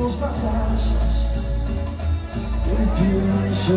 por baixo.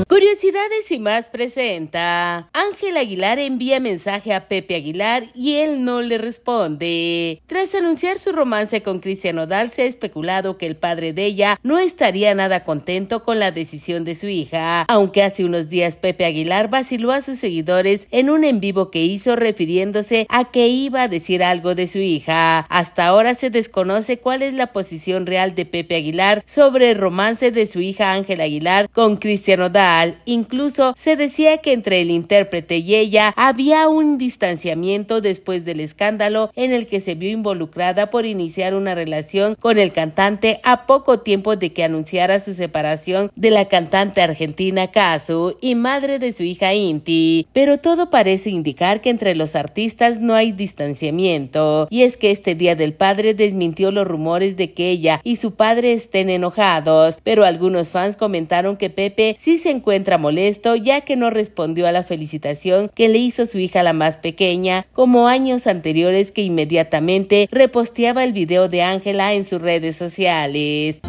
Curiosidades y más presenta. Ángel Aguilar envía mensaje a Pepe Aguilar y él no le responde. Tras anunciar su romance con Cristian Odal, se ha especulado que el padre de ella no estaría nada contento con la decisión de su hija, aunque hace unos días Pepe Aguilar vaciló a sus seguidores en un en vivo que hizo refiriéndose a que iba a decir algo de su hija. Hasta ahora se desconoce cuál es la posición real de Pepe Aguilar sobre el romance de su hija Ángel Aguilar con Cristiano Dahl. Incluso se decía que entre el intérprete y ella había un distanciamiento después del escándalo en el que se vio involucrada por iniciar una relación con el cantante a poco tiempo de que anunciara su separación de la cantante argentina Kazu y madre de su hija Inti. Pero todo parece indicar que entre los artistas no hay distanciamiento. Y es que este Día del Padre desmintió los rumores de que ella y su padre estén enojados, pero algunos fans comentaron que Pepe sí se encuentra molesto ya que no respondió a la felicitación que le hizo su hija la más pequeña, como años anteriores que inmediatamente reposteaba el video de Ángela en sus redes sociales.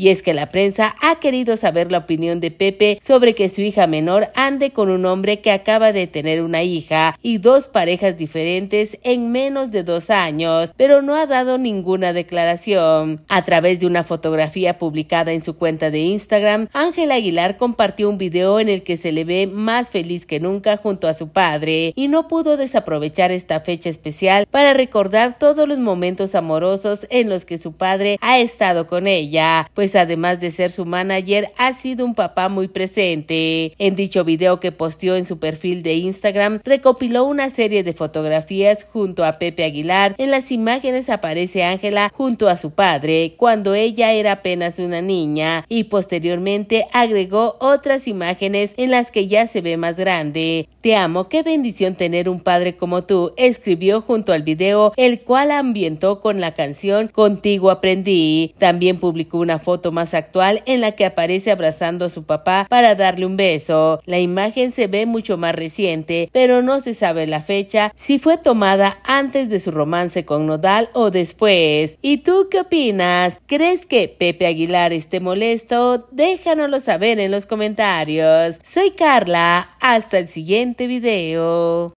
Y es que la prensa ha querido saber la opinión de Pepe sobre que su hija menor ande con un hombre que acaba de tener una hija y dos parejas diferentes en menos de dos años, pero no ha dado ninguna declaración. A través de una fotografía publicada en su cuenta de Instagram, Ángela Aguilar compartió un video en el que se le ve más feliz que nunca junto a su padre y no pudo desaprovechar esta fecha especial para recordar todos los momentos amorosos en los que su padre ha estado con ella, pues además de ser su manager, ha sido un papá muy presente. En dicho video que posteó en su perfil de Instagram, recopiló una serie de fotografías junto a Pepe Aguilar. En las imágenes aparece Ángela junto a su padre, cuando ella era apenas una niña, y posteriormente agregó otras imágenes en las que ya se ve más grande. Te amo, qué bendición tener un padre como tú, escribió junto al video, el cual ambientó con la canción Contigo aprendí. También publicó una foto más actual en la que aparece abrazando a su papá para darle un beso. La imagen se ve mucho más reciente, pero no se sabe la fecha si fue tomada antes de su romance con Nodal o después. ¿Y tú qué opinas? ¿Crees que Pepe Aguilar esté molesto? Déjanoslo saber en los comentarios. Soy Carla, hasta el siguiente video.